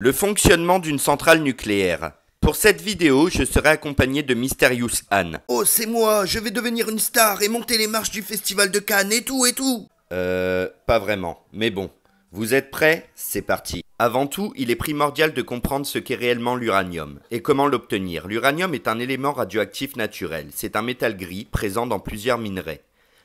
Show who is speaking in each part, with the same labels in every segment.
Speaker 1: Le fonctionnement d'une centrale nucléaire. Pour cette vidéo, je serai accompagné de Mysterious Anne. Oh, c'est moi, je vais devenir une star et monter les marches du festival de Cannes et tout et tout. Euh, pas vraiment, mais bon. Vous êtes prêts C'est parti. Avant tout, il est primordial de comprendre ce qu'est réellement l'uranium et comment l'obtenir. L'uranium est un élément radioactif naturel. C'est un métal gris présent dans plusieurs minerais.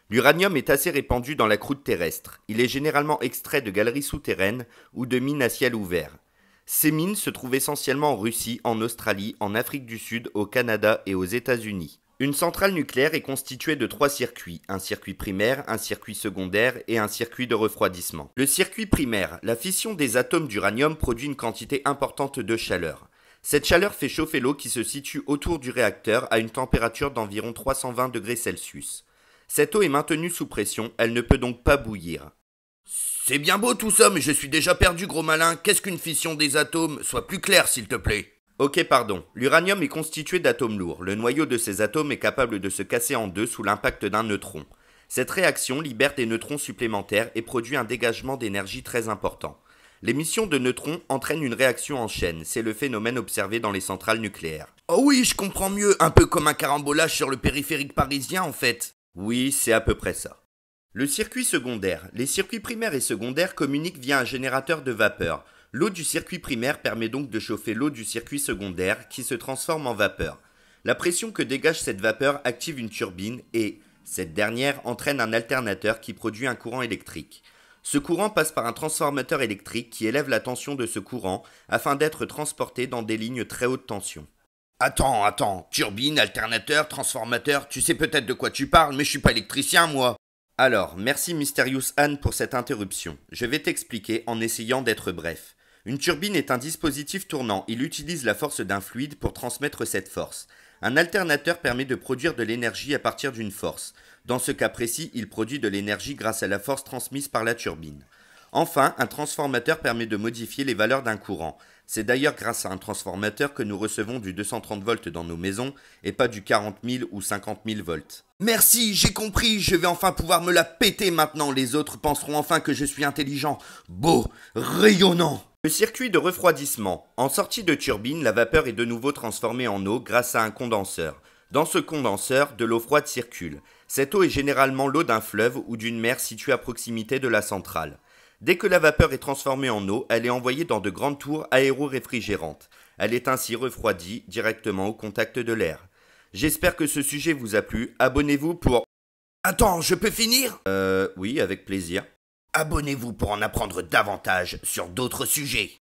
Speaker 1: L'uranium est assez répandu dans la croûte terrestre. Il est généralement extrait de galeries souterraines ou de mines à ciel ouvert. Ces mines se trouvent essentiellement en Russie, en Australie, en Afrique du Sud, au Canada et aux États-Unis. Une centrale nucléaire est constituée de trois circuits, un circuit primaire, un circuit secondaire et un circuit de refroidissement. Le circuit primaire, la fission des atomes d'uranium produit une quantité importante de chaleur. Cette chaleur fait chauffer l'eau qui se situe autour du réacteur à une température d'environ 320 degrés Celsius. Cette eau est maintenue sous pression, elle ne peut donc pas bouillir. C'est bien beau tout ça, mais je suis déjà perdu, gros malin. Qu'est-ce qu'une fission des atomes Sois plus clair, s'il te plaît. Ok, pardon. L'uranium est constitué d'atomes lourds. Le noyau de ces atomes est capable de se casser en deux sous l'impact d'un neutron. Cette réaction libère des neutrons supplémentaires et produit un dégagement d'énergie très important. L'émission de neutrons entraîne une réaction en chaîne, c'est le phénomène observé dans les centrales nucléaires. Oh oui, je comprends mieux, un peu comme un carambolage sur le périphérique parisien en fait. Oui, c'est à peu près ça. Le circuit secondaire. Les circuits primaires et secondaires communiquent via un générateur de vapeur. L'eau du circuit primaire permet donc de chauffer l'eau du circuit secondaire qui se transforme en vapeur. La pression que dégage cette vapeur active une turbine et cette dernière entraîne un alternateur qui produit un courant électrique. Ce courant passe par un transformateur électrique qui élève la tension de ce courant afin d'être transporté dans des lignes très haute tension. Attends, attends, turbine, alternateur, transformateur, tu sais peut-être de quoi tu parles, mais je suis pas électricien moi. Alors, merci Mysterious Anne pour cette interruption. Je vais t'expliquer en essayant d'être bref. Une turbine est un dispositif tournant, il utilise la force d'un fluide pour transmettre cette force. Un alternateur permet de produire de l'énergie à partir d'une force. Dans ce cas précis, il produit de l'énergie grâce à la force transmise par la turbine. Enfin, un transformateur permet de modifier les valeurs d'un courant. C'est d'ailleurs grâce à un transformateur que nous recevons du 230 volts dans nos maisons et pas du 40 000 ou 50 000 volts. Merci, j'ai compris, je vais enfin pouvoir me la péter maintenant, les autres penseront enfin que je suis intelligent, beau, rayonnant. Le circuit de refroidissement. En sortie de turbine, la vapeur est de nouveau transformée en eau grâce à un condenseur. Dans ce condenseur, de l'eau froide circule. Cette eau est généralement l'eau d'un fleuve ou d'une mer située à proximité de la centrale. Dès que la vapeur est transformée en eau, elle est envoyée dans de grandes tours aéro-réfrigérantes. Elle est ainsi refroidie directement au contact de l'air. J'espère que ce sujet vous a plu. Abonnez-vous pour... Attends, je peux finir Euh oui, avec plaisir. Abonnez-vous pour en apprendre davantage sur d'autres sujets.